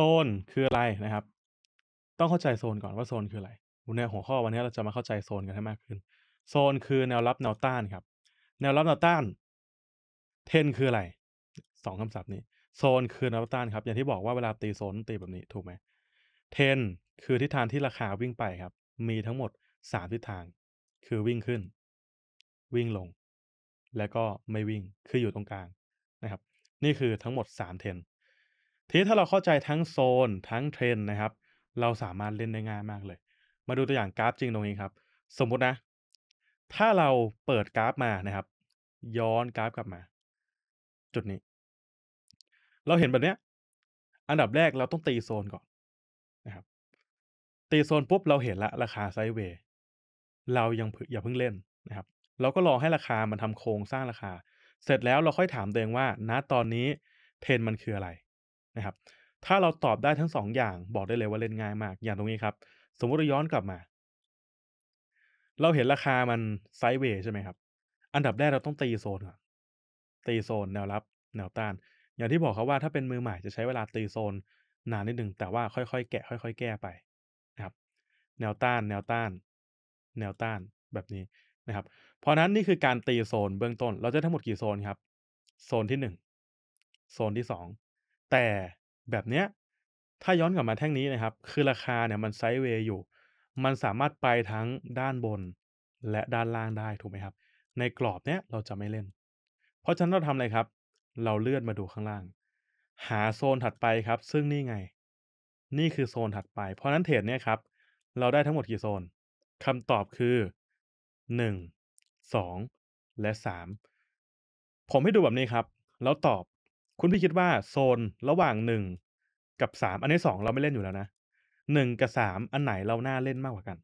ซนคืออะไรนะครับ ต้องเข้าใจโซนก่อนว่าโซนคืออะไรในหัวข้อวันนี้เราจะมาเข้าใจโซนกันให้มากขึ้น โซนคือแนวรับแนวต้านครับ แนวรับแนวต้าน เทนคืออะไร สองคำศัพท์นี้ โซนคือแนวรับต้านครับ อย่างที่บอกว่าเวลาตีโซนตีแบบนี้ถูกไหมเทนคือทิศทางที่ราคาวิ่งไปครับ มีทั้งหมดสามทิศทาง คือวิ่งขึ้น วิ่งลง และก็ไม่วิ่งคืออยู่ตรงกลางนะครับ นี่คือทั้งหมดสามเทนทีนี้ถ้าเราเข้าใจทั้งโซนทั้งเทรนนะครับ เราสามารถเล่นได้ง่ายมากเลย มาดูตัวอย่างกราฟจริงตรงนี้ครับ สมมุตินะ ถ้าเราเปิดกราฟมานะครับ ย้อนกราฟกลับมา จุดนี้ เราเห็นแบบเนี้ย อันดับแรกเราต้องตีโซนก่อนนะครับ ตีโซนปุ๊บ เราเห็นละ ราคาไซด์เวย์เรายังอย่าเพิ่งเล่นนะครับ เราก็รอให้ราคามันทำโครงสร้างราคา เสร็จแล้วเราค่อยถามตัวเองว่า ณ ตอนนี้เทรนมันคืออะไรนะครับ ถ้าเราตอบได้ทั้งสองอย่างบอกได้เลยว่าเล่นง่ายมาก อย่างตรงนี้ครับ สมมุติเราย้อนกลับมา เราเห็นราคามันไซด์เวย์ใช่ไหมครับ อันดับแรกเราต้องตีโซนก่อนตีโซนแนวรับ แนวต้าน อย่างที่บอกเขาว่าถ้าเป็นมือใหม่จะใช้เวลาตีโซน นานนิดหนึ่งแต่ว่าค่อยๆแกะค่อยๆแก้ไปนะครับ แนวต้านแนวต้าน แนวต้านแบบนี้นะครับ เพราะนั้นนี่คือการตีโซนเบื้องต้นเราจะทั้งหมดกี่โซนครับ โซนที่หนึ่งโซนที่สองแต่แบบเนี้ย ถ้าย้อนกลับมาแท่งนี้นะครับ คือราคาเนี่ย มันไซด์เวย์อยู่ มันสามารถไปทั้งด้านบน และด้านล่างได้ถูกไหมครับ ในกรอบเนี้ยเราจะไม่เล่น เพราะฉะนั้นเราทำอะไรครับ เราเลื่อนมาดูข้างล่าง หาโซนถัดไปครับ ซึ่งนี่ไง นี่คือโซนถัดไป เพราะนั้นเทรดเนี่ยครับ เราได้ทั้งหมดกี่โซนคำตอบคือ1 2และ3ผมให้ดูแบบนี้ครับ แล้วตอบคุณพี่คิดว่าโซนระหว่างหนึ่งกับสามอันนี้สองเราไม่เล่นอยู่แล้วนะหนึ่งกับสามอันไหนเราน่าเล่นมากกว่ากัน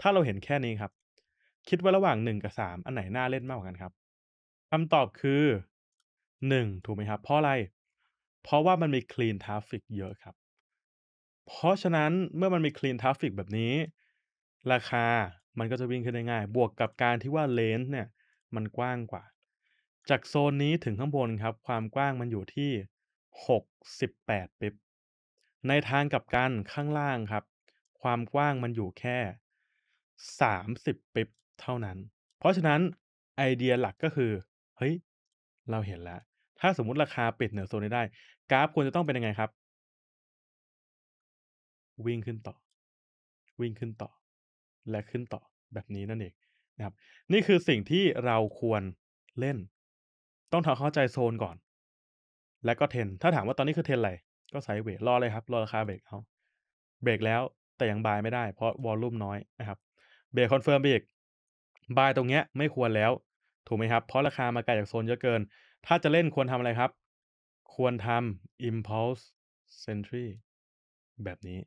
ถ้าเราเห็นแค่นี้ครับ คิดว่าระหว่างหนึ่งกับสามอันไหนน่าเล่นมากกว่ากันครับคำตอบคือหนึ่งถูกไหมครับ เพราะอะไร เพราะว่ามันมีคลีนทราฟฟิกเยอะครับ เพราะฉะนั้นเมื่อมันมีคลีนทราฟฟิกแบบนี้ ราคามันก็จะวิ่งขึ้นได้ง่ายบวกกับการที่ว่าเลนส์เนี่ย มันกว้างกว่าจากโซนนี้ถึงข้างบนครับ ความกว้างมันอยู่ที่ 68ปิบในทางกับกันข้างล่างครับ ความกว้างมันอยู่แค่ 30ปิบเท่านั้น เพราะฉะนั้นไอเดียหลักก็คือ เฮ้ย เราเห็นแล้ว ถ้าสมมติราคาปิดเหนือโซนนี้ได้ กราฟควรจะต้องเป็นยังไงครับ วิ่งขึ้นต่อ วิ่งขึ้นต่อ และขึ้นต่อแบบนี้นั่นเองนะครับ นี่คือสิ่งที่เราควรเล่นต้องทำเข้าใจโซนก่อน และก็เทน ถ้าถามว่าตอนนี้คือเทนอะไรก็ไซด์เวทรอเลยครับ รอราคาเบรกเอาเบรกแล้วแต่ยังบายไม่ได้ เพราะวอลลุ่มน้อยนะครับเบรกคอนเฟิร์มเบรกบายตรงเนี้ย ไม่ควรแล้ว ถูกไหมครับ เพราะราคามาไกลจากโซนเยอะเกิน ถ้าจะเล่นควรทำอะไรครับ ควรทำ impulse sentry แบบนี้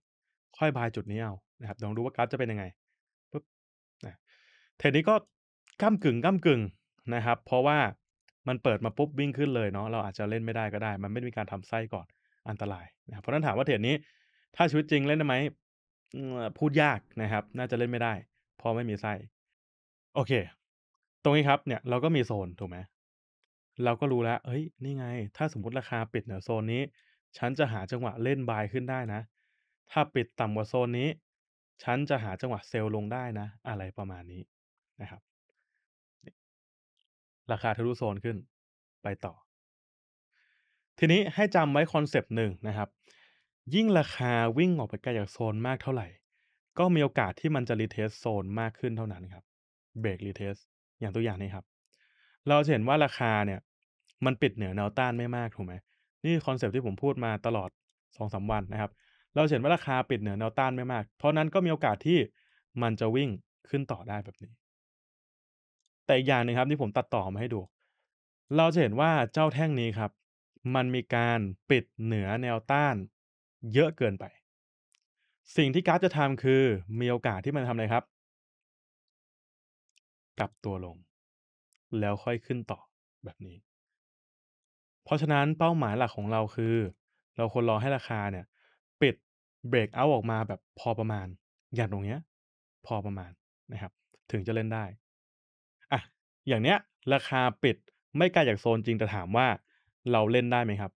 ค่อยบายจุดนี้เอานะครับลองดูว่ากราฟจะเป็นยังไงปุ๊บนะเทรดนี้ก็ก้ากึ่งก้ากึ่งนะครับ เพราะว่ามันเปิดมาปุ๊บวิ่งขึ้นเลยเนาะเราอาจจะเล่นไม่ได้ก็ได้ มันไม่ได้มีการทำไส้ก่อนอันตรายนะเพราะฉะนั้นถามว่าเทรดนี้ ถ้าชีวิตจริงเล่นได้ไหมพูดยากนะครับ น่าจะเล่นไม่ได้เพราะไม่มีไส้ โอเค ตรงนี้ครับ เนี่ย เราก็มีโซน ถูกไหมเราก็รู้แล้วเอ้ย นี่ไง ถ้าสมมติราคาปิดเหนือโซนนี้ ฉันจะหาจังหวะเล่นบายขึ้นได้นะ ถ้าปิดต่ำกว่าโซนนี้ฉันจะหาจังหวะเซลลงได้นะ อะไรประมาณนี้นะครับราคาทะลุโซนขึ้นไปต่อ ทีนี้ให้จำไว้คอนเซปต์หนึ่งนะครับ ยิ่งราคาวิ่งออกไปไกลจากโซนมากเท่าไหร่ ก็มีโอกาสที่มันจะรีเทสโซนมากขึ้นเท่านั้นครับ เบรกรีเทส อย่างตัวอย่างนี้ครับ เราเห็นว่าราคาเนี่ยมันปิดเหนือแนวต้านไม่มากถูกไหม นี่คอนเซปต์ที่ผมพูดมาตลอด2อสวันนะครับ เราเห็นว่าราคาปิดเหนือแนวต้านไม่มาก เพราะนั้นก็มีโอกาสที่มันจะวิ่งขึ้นต่อได้แบบนี้แต่อีกอย่างหนึ่งครับที่ผมตัดต่อมาให้ดู เราจะเห็นว่าเจ้าแท่งนี้ครับ มันมีการปิดเหนือแนวต้านเยอะเกินไป สิ่งที่กราฟจะทำคือ มีโอกาสที่มันทำอะไรครับ กลับตัวลง แล้วค่อยขึ้นต่อแบบนี้ เพราะฉะนั้นเป้าหมายหลักของเราคือ เราควรรอให้ราคาเนี่ย ปิดเบรกเอาออกมาแบบพอประมาณ อย่างตรงเนี้ย พอประมาณนะครับ ถึงจะเล่นได้อย่างเนี้ยราคาปิดไม่ไกลจากโซนจริงแต่ถามว่าเราเล่นได้ไหมครับ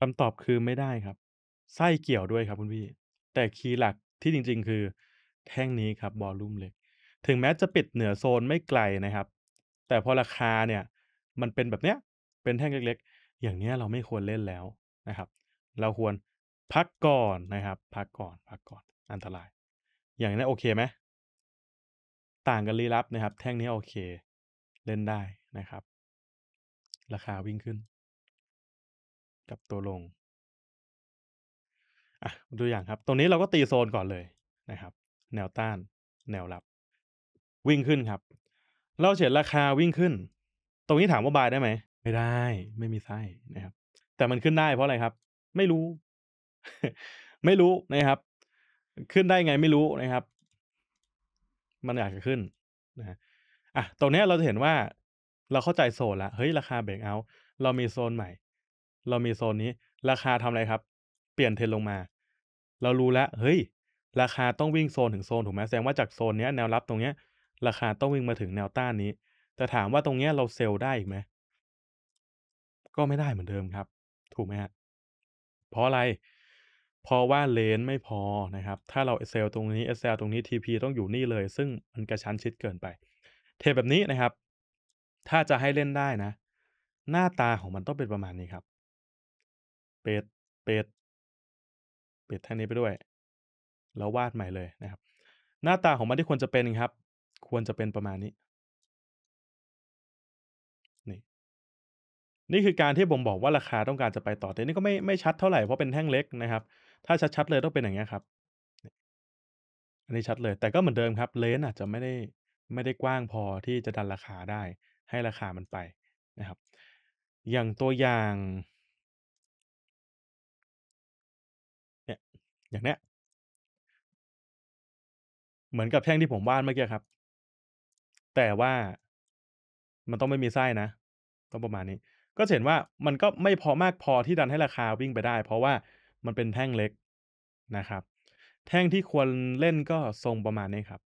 คำตอบคือไม่ได้ครับไส้เกี่ยวด้วยครับคุณพี่แต่คีย์หลักที่จริงๆ คือแท่งนี้ครับบอลลูมเล็กถึงแม้จะปิดเหนือโซนไม่ไกลนะครับ แต่พอราคาเนี่ยมันเป็นแบบเนี้ยเป็นแท่งเล็กๆ อย่างเนี้ยเราไม่ควรเล่นแล้วนะครับ เราควรพักก่อนนะครับ พักก่อนพักก่อนอันตราย อย่างนี้โอเคไหมต่างกันลี้ลับนะครับ แท่งนี้โอเคเล่นได้นะครับ ราคาวิ่งขึ้น กับตัวลงอ่ะดูอย่างครับ ตรงนี้เราก็ตีโซนก่อนเลยนะครับ แนวต้าน แนวรับ วิ่งขึ้นครับ เราเฉีดราคาวิ่งขึ้น ตรงนี้ถามว่าบายได้ไหม ไม่ได้ ไม่มีไส้นะครับ แต่มันขึ้นได้เพราะอะไรครับ ไม่รู้ ไม่รู้นะครับ ขึ้นได้ไงไม่รู้นะครับ มันอยากจะขึ้น นะ่ะตรงนี้เราจะเห็นว่า เราเข้าใจโซนละเฮ้ย ราคาเบรกเอา์เรามีโซนใหม่ เรามีโซนนี้ ราคาทำอะไรครับ เปลี่ยนเทรนลงมา เรารู้แล้ว เฮ้ย ราคาต้องวิ่งโซนถึงโซนถูกไหม แสดงว่าจากโซนนี้แนวรับตรงเนี้ย ราคาต้องวิ่งมาถึงแนวต้านนี้ แต่ถามว่าตรงเนี้ยเราเซลล์ได้อีกไหม ก็ไม่ได้เหมือนเดิมครับ ถูกไหมฮะเพราะอะไร เพราะว่าเลนไม่พอนะครับ ถ้าเราเซลล์ตรงนี้เซลตรงนี้ TP ต้องอยู่นี่เลยซึ่งมันกระชั้นชิดเกินไปเทปแบบนี้นะครับ ถ้าจะให้เล่นได้นะ หน้าตาของมันต้องเป็นประมาณนี้ครับ เป็ดเป็ดเป็ดท่างนี้ไปด้วย แล้ววาดใหม่เลยนะครับ หน้าตาของมันที่ควรจะเป็นครับ ควรจะเป็นประมาณนี้ นี่ นี่คือการที่ผมบอกว่าราคาต้องการจะไปต่อแต่นี่ก็ไม่ ไม่ชัดเท่าไหร่เพราะเป็นแท่งเล็กนะครับ ถ้าชัดๆเลยต้องเป็นอย่างนี้ครับ อันนี้ชัดเลย แต่ก็เหมือนเดิมครับ เลนส์อาจจะไม่ได้ไม่ได้กว้างพอที่จะดันราคาได้ ให้ราคามันไปนะครับ อย่างตัวอย่างเนี่ยอย่างเนี้ย เหมือนกับแท่งที่ผมวาดเมื่อกี้ครับ แต่ว่ามันต้องไม่มีไส้นะต้องประมาณนี้ ก็เห็นว่ามันก็ไม่พอมากพอที่ดันให้ราคาวิ่งไปได้ เพราะว่ามันเป็นแท่งเล็กนะครับ แท่งที่ควรเล่นก็ทรงประมาณนี้ครับ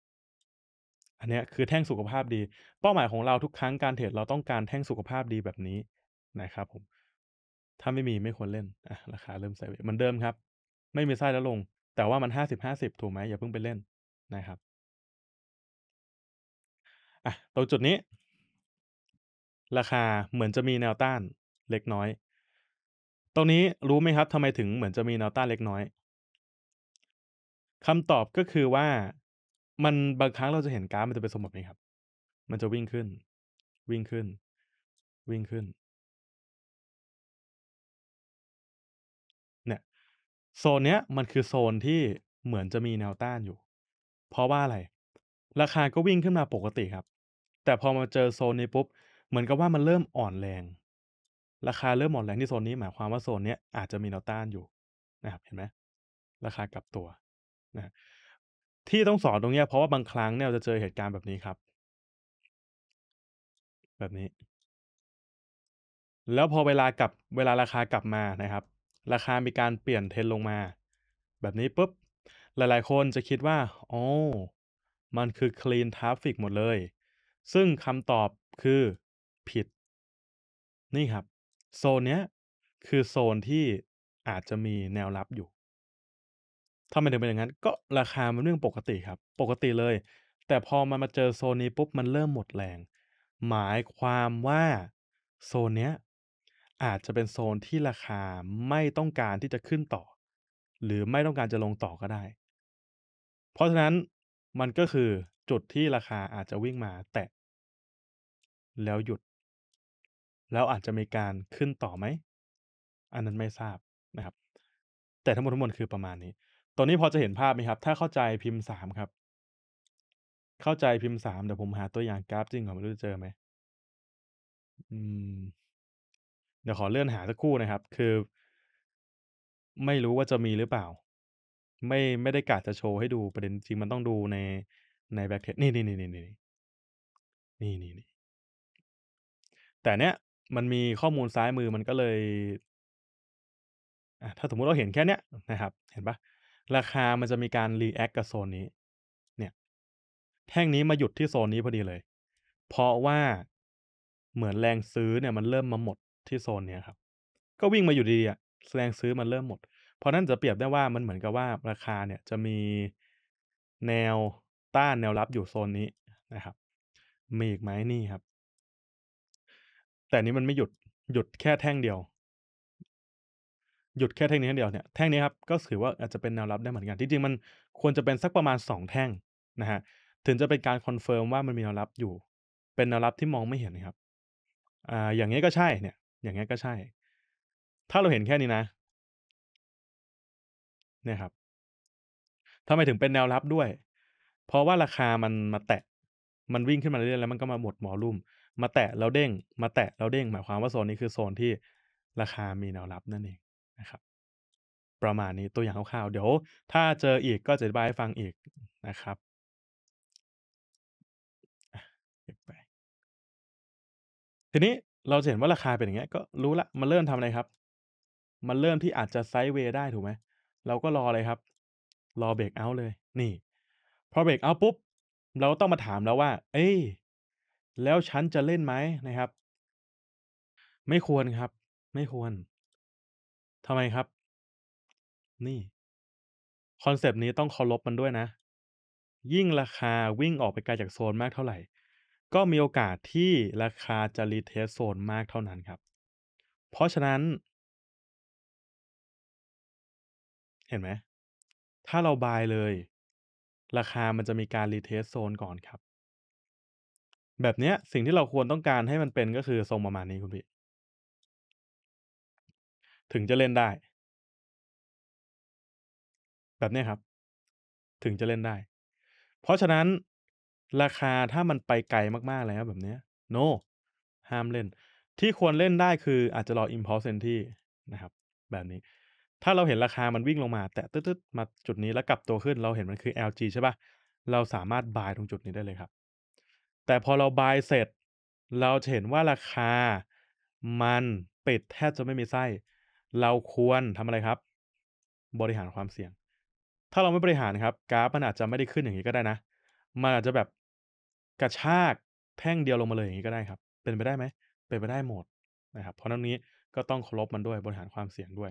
อันนี้คือแท่งสุขภาพดี เป้าหมายของเราทุกครั้งการเทรดเราต้องการแท่งสุขภาพดีแบบนี้นะครับผม ถ้าไม่มีไม่ควรเล่นอะราคาเริ่มไซด์เวยมันเดิมครับ ไม่มีไส้แล้วลง แต่ว่ามันหห้้าสิบาสิบถูกไหมอย่าเพิ่งไปเล่นนะครับอะตรงจุดนี้ ราคาเหมือนจะมีแนวต้านเล็กน้อย ตรงนี้รู้ไหมครับทำไมถึงเหมือนจะมีแนวต้านเล็กน้อยคำตอบก็คือว่ามันบางครั้งเราจะเห็นกราฟมันจะเป็นสมงแบบนี้ครับ มันจะวิ่งขึ้น วิ่งขึ้น วิ่งขึ้น เนี่ย โซนเนี้ยมันคือโซนที่เหมือนจะมีแนวต้านอยู่ เพราะว่าอะไร ราคาก็วิ่งขึ้นมาปกติครับ แต่พอมาเจอโซนนี้ปุ๊บ เหมือนกับว่ามันเริ่มอ่อนแรง ราคาเริ่มอ่อนแรงที่โซนนี้หมายความว่าโซนเนี้ยอาจจะมีแนวต้านอยู่นะครับ เห็นไหม ราคากลับตัวนะที่ต้องสอนตรงเนี้ยเพราะว่าบางครั้งเนี่ยเราจะเจอเหตุการณ์แบบนี้ครับ แบบนี้ แล้วพอเวลากับเวลาราคากลับมานะครับ ราคามีการเปลี่ยนเทรนลงมา แบบนี้ปุ๊บ หลายๆคนจะคิดว่าโอ้มันคือ Clean Traffic หมดเลย ซึ่งคำตอบคือผิด นี่ครับ โซนเนี้ยคือโซนที่อาจจะมีแนวรับอยู่ทำไมถึงเป็นอย่างนั้น ก็ราคามันเรื่องปกติครับ ปกติเลย แต่พอมันมาเจอโซนนี้ปุ๊บมันเริ่มหมดแรง หมายความว่าโซนเนี้ย อาจจะเป็นโซนที่ราคาไม่ต้องการที่จะขึ้นต่อ หรือไม่ต้องการจะลงต่อก็ได้ เพราะฉะนั้นมันก็คือจุดที่ราคาอาจจะวิ่งมาแตะแล้วหยุด แล้วอาจจะมีการขึ้นต่อไหมอันนั้นไม่ทราบนะครับ แต่ทั้งหมดทั้งมวลคือประมาณนี้ตอนนี้พอจะเห็นภาพไหมครับ ถ้าเข้าใจพิมพ์มครับ เข้าใจพิมพ์มเดี๋ยวผมหาตัวอย่างกราฟจริงก่อนไม่รู้จะเจอไหมอืม เดี๋ยวขอเลื่อนหาสักครู่นะครับ คือไม่รู้ว่าจะมีหรือเปล่า ไม่ไม่ได้กะจะโชว์ให้ดูประเด็นจริงมันต้องดูในใน b a เทสนี่นี่นี่นี่นี่นนี่ี่แต่เนี้ยมันมีข้อมูลซ้ายมือมันก็เลยอาถ้าสมมติเราเห็นแค่เนี้ยนะครับ เห็นปะราคามันจะมีการรีแอคกับโซนนี้ เนี่ย แท่งนี้มาหยุดที่โซนนี้พอดีเลย เพราะว่าเหมือนแรงซื้อเนี่ย มันเริ่มมาหมดที่โซนเนี้ยครับ ก็วิ่งมาอยู่ดีๆ่ะ แรงซื้อมันเริ่มหมด เพราะนั่นจะเปรียบได้ว่ามันเหมือนกับว่าราคาเนี่ยจะมีแนวต้านแนวรับอยู่โซนนี้นะครับ มีอีกไหมนี่ครับ แต่นี้มันไม่หยุด หยุดแค่แท่งเดียวหยุดแค่แท่งนี้เดียวเนี่ย แท่งนี้ครับก็ถือว่าอาจจะเป็นแนวรับได้เหมือนกันที่จริงมันควรจะเป็นสักประมาณ2แท่งนะฮะ ถึงจะเป็นการคอนเฟิร์มว่ามันมีแนวรับอยู่ เป็นแนวรับที่มองไม่เห็นนะครับอ่าอย่างนี้ก็ใช่ เนี่ย อย่างนี้ก็ใช่ ถ้าเราเห็นแค่นี้นะ เนี่ยครับทำไมถึงเป็นแนวรับด้วย เพราะว่าราคามันมาแตะ มันวิ่งขึ้นมาเรื่อยๆแล้วมันก็มาหมดหมอลุ่มมาแตะแล้วเด้ง มาแตะแล้วเด้ง หมายความว่าโซนนี้คือโซนที่ราคามีแนวรับ นั่นเองนะครับ ประมาณนี้ตัวอย่างคร่าวๆ เดี๋ยวถ้าเจออีกก็จะอธิบายให้ฟังอีกนะครับ ทีนี้เราเห็นว่าราคาเป็นอย่างเงี้ยก็รู้ละ มันเริ่มทำอะไรครับ มันเริ่มที่อาจจะไซด์เวย์ได้ถูกไหม เราก็รอเลยครับ รอเบรกเอาเลย นี่พอเบรกเอาปุ๊บ เราต้องมาถามแล้วว่า เอ้แล้วฉันจะเล่นไหมนะครับ ไม่ควรครับ ไม่ควรทำไมครับ นี่คอนเซปต์นี้ต้องเคารพมันด้วยนะ ยิ่งราคาวิ่งออกไปไกลจากโซนมากเท่าไหร่ ก็มีโอกาสที่ราคาจะรีเทสโซนมากเท่านั้นครับ เพราะฉะนั้น เห็นไหม ถ้าเราบายเลย ราคามันจะมีการรีเทสโซนก่อนครับ แบบนี้สิ่งที่เราควรต้องการให้มันเป็นก็คือทรงประมาณนี้คุณพี่ถึงจะเล่นได้ แบบนี้ครับ ถึงจะเล่นได้ เพราะฉะนั้นราคาถ้ามันไปไกลมากๆแล้วแบบนี้ no ห้ามเล่นที่ควรเล่นได้คืออาจจะรอ impulse entry นะครับแบบนี้ ถ้าเราเห็นราคามันวิ่งลงมา แต่ตึ๊ดๆมาจุดนี้แล้วกลับตัวขึ้นเราเห็นมันคือ LG ใช่ปะเราสามารถบายตรงจุดนี้ได้เลยครับ แต่พอเราบายเสร็จ เราเห็นว่าราคามันปิดแทบจะไม่มีไส้เราควรทำอะไรครับ บริหารความเสี่ยง ถ้าเราไม่บริหารครับกราฟมันอาจจะไม่ได้ขึ้นอย่างนี้ก็ได้นะ มันอาจจะแบบกระชากแท่งเดียวลงมาเลยอย่างนี้ก็ได้ครับ เป็นไปได้ไหมเป็นไปได้หมดนะครับเพราะนั้นนี้ก็ต้องเคารพมันด้วยบริหารความเสี่ยงด้วย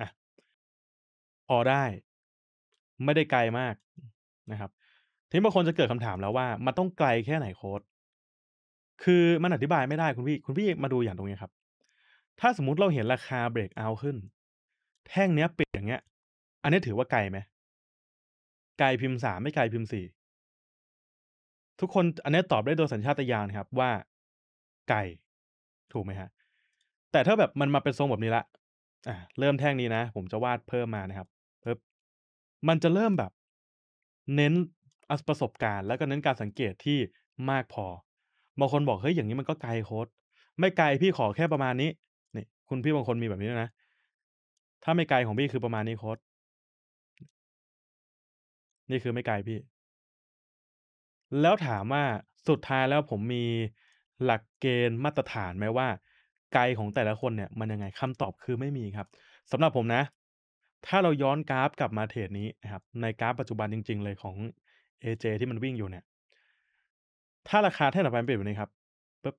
อ่ะพอได้ ไม่ได้ไกลมากนะครับ ทีนี้บางคนจะเกิดคำถามแล้วว่า มันต้องไกลแค่ไหนโค้ดคือมันอธิบายไม่ได้คุณพี่คุณพี่มาดูอย่างตรงนี้ครับถ้าสมมติเราเห็นราคาเบรกเอาขึ้น แท่งเนี้ยปิดอย่างเงี้ย อันนี้ถือว่าไกลไหมไกลพิมพ์สามไม่ไกลพิมพ์สี่ทุกคนอันนี้ตอบได้โดยสัญชาตญาณครับ ว่า ไกลถูกไหมฮะแต่ถ้าแบบมันมาเป็นทรงแบบนี้ละ อ่ะเริ่มแท่งนี้นะผมจะวาดเพิ่มมานะครับปึ๊บมันจะเริ่มแบบเน้นประสบการณ์ แล้วก็เน้นการสังเกตที่มากพอบางคนบอกเฮ้ยอย่างนี้มันก็ไกลโค้ดไม่ไกลพี่ขอแค่ประมาณนี้คุณพี่บางคนมีแบบนี้นะ ถ้าไม่ไกลของพี่คือประมาณนี้โค้ดนี่คือไม่ไกลพี่ แล้วถามว่าสุดท้ายแล้วผมมีหลักเกณฑ์มาตรฐานไหมว่า ไกลของแต่ละคนเนี่ย มันยังไงคำตอบคือไม่มีครับสำหรับผมนะ ถ้าเราย้อนกราฟกลับมาเทรดนี้นะครับในกราฟปัจจุบันจริง ๆ เลยของ AJ ที่มันวิ่งอยู่เนี่ยถ้าราคาเท่ากับไปเป็นแบบนี้ครับปึ๊บ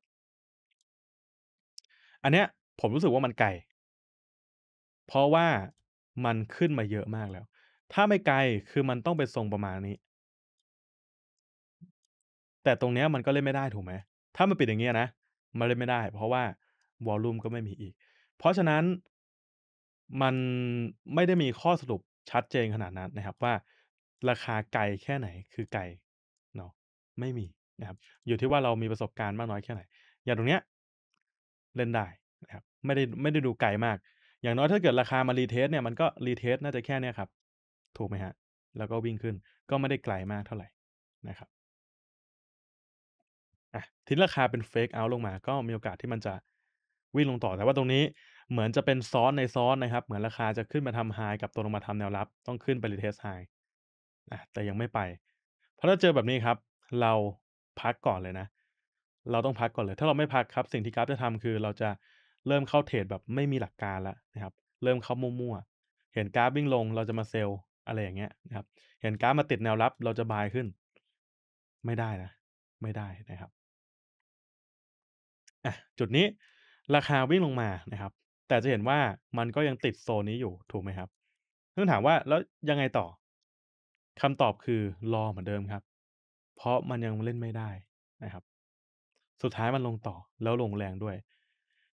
อันเนี้ยผมรู้สึกว่ามันไกล เพราะว่ามันขึ้นมาเยอะมากแล้ว ถ้าไม่ไกลคือมันต้องเป็นทรงประมาณนี้ แต่ตรงเนี้ยมันก็เล่นไม่ได้ถูกไหม ถ้ามันปิดอย่างเงี้ยนะ มันเล่นไม่ได้ เพราะว่าวอลลุ่มก็ไม่มีอีก เพราะฉะนั้น มันไม่ได้มีข้อสรุปชัดเจนขนาดนั้นนะครับว่า ราคาไกลแค่ไหน คือไกลเนาะ ไม่มีนะครับ อยู่ที่ว่าเรามีประสบการณ์มากน้อยแค่ไหน อย่างตรงเนี้ย เล่นได้นะครับไม่ได้ไม่ได้ดูไกลมาก อย่างน้อยถ้าเกิดราคามารีเทสเนี่ยมันก็รีเทสน่าจะแค่เนี้ยครับ ถูกไหมฮะ แล้วก็วิ่งขึ้น ก็ไม่ได้ไกลมากเท่าไหร่นะครับอะทิ้งราคาเป็นเฟกเอาลงมา ก็มีโอกาสที่มันจะวิ่งลงต่อ แต่ว่าตรงนี้เหมือนจะเป็นซ้อนในซ้อนนะครับ เหมือนราคาจะขึ้นมาทำไฮกับตัวลงมาทำแนวรับ ต้องขึ้นไปรีเทสไฮนะแต่ยังไม่ไป เพราะถ้าเจอแบบนี้ครับ เราพักก่อนเลยนะ เราต้องพักก่อนเลย ถ้าเราไม่พักครับ สิ่งที่กราฟจะทำคือเราจะเริ่มเข้าเทรดแบบไม่มีหลักการแล้วนะครับ เริ่มเข้ามั่วๆ เห็นกราฟวิ่งลงเราจะมาเซลล์อะไรอย่างเงี้ยนะครับ เห็นกราฟมาติดแนวรับ เราจะบายขึ้น ไม่ได้นะไม่ได้นะครับ อ่ะจุดนี้ ราคาวิ่งลงมานะครับ แต่จะเห็นว่ามันก็ยังติดโซนนี้อยู่ถูกไหมครับซึ่งถามว่าแล้วยังไงต่อ คำตอบคือรอเหมือนเดิมครับ เพราะมันยังเล่นไม่ได้นะครับ สุดท้ายมันลงต่อ แล้วลงแรงด้วย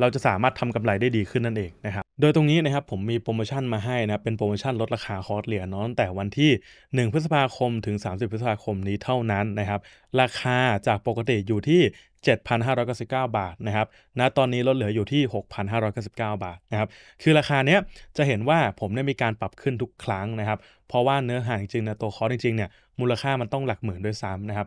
เราจะสามารถทำกำไรได้ดีขึ้นนั่นเองนะครับ โดยตรงนี้นะครับผมมีโปรโมชั่นมาให้นะเป็นโปรโมชั่นลดราคาคอร์สเหรียญเนาะตั้งแต่วันที่ 1 พฤษภาคมถึง 30 พฤษภาคมนี้เท่านั้นนะครับ ราคาจากปกติอยู่ที่ 7,599 บาทนะครับณนะตอนนี้ลดเหลืออยู่ที่ 6,599 บาทนะครับคือราคาเนี้ยจะเห็นว่าผมได้มีการปรับขึ้นทุกครั้งนะครับ เพราะว่าเนื้อหาจริงๆนะตัวคอร์สจริงๆเนี่ยมูลค่ามันต้องหลักหมื่นด้วยซ้ำนะครับ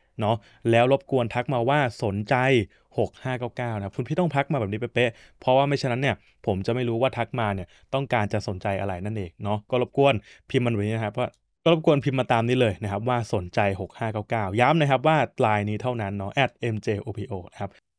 เนาะแล้วรบกวนทักมาว่าสนใจ 6599 นะคุณพี่ต้องพักมาแบบนี้เป๊ะๆเพราะว่าไม่ฉะนั้นเนี่ยผมจะไม่รู้ว่าทักมาเนี่ยต้องการจะสนใจอะไรนั่นเองเนาะก็รบกวนพิมพ์มันไว้นะครับว่าก็รบกวนพิมพ์มาตามนี้เลยนะครับ ว่าสนใจ 6599 ย้ำนะครับว่าลายนี้เท่านั้นเนาะ mjopo นะครับ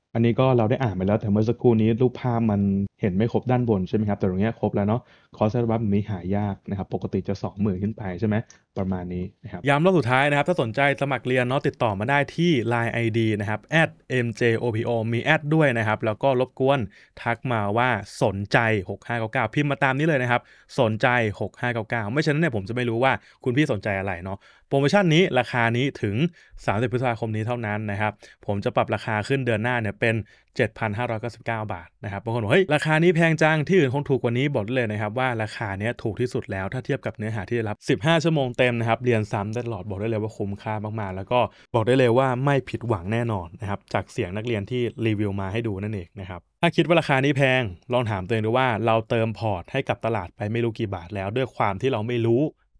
บอันนี้ก็เราได้อ่านไปแล้วแต่เมื่อสักครู่นี้รูปภาพมันเห็นไม่ครบด้านบนใช่ไหมครับ แต่ตรงนี้ครบแล้วเนาะคอสเสอร์บัฟมนี้หายากนะครับปกติจะ 20,000ขึ้นไปใช่ไหมประมาณนี้นะครับย้ำรอบสุดท้ายนะครับ ถ้าสนใจสมัครเรียนเนาะติดต่อมาได้ที่ Line ID นะครับ @mjopo มีแอดด้วยนะครับ แล้วก็รบกวนทักมาว่าสนใจ 6599 พิมพ์มาตามนี้เลยนะครับ สนใจ 6599 ไม่ช่นั้นเนี่ยผมจะไม่รู้ว่าคุณพี่สนใจอะไรเนาะโปรโมชั่นนี้ราคานี้ถึง 30 พฤษภาคมนี้เท่านั้นนะครับ ผมจะปรับราคาขึ้นเดือนหน้าเนี่ยเป็น7,599บาทนะครับบางคนบอกเฮ้ยราคานี้แพงจังที่อื่นคงถูกกว่านี้บอกเลยนะครับว่าราคาเนี้ยถูกที่สุดแล้วถ้าเทียบกับเนื้อหาที่ได้รับ15 ชั่วโมงเต็มนะครับเรียนซ้ำตลอดบอกได้เลยว่าคุ้มค่ามากๆ แล้วก็บอกได้เลยว่าไม่ผิดหวังแน่นอนนะครับจากเสียงนักเรียนที่รีวิวมาให้ดูนั่นเองนะครับถ้าคิดว่าราคานี้แพงลองถามตัวเองดูว่าเราเติมพอร์ตให้กับตลาดไปไม่รู้กี่บาทแล้วด้วยความที่เราไม่รู้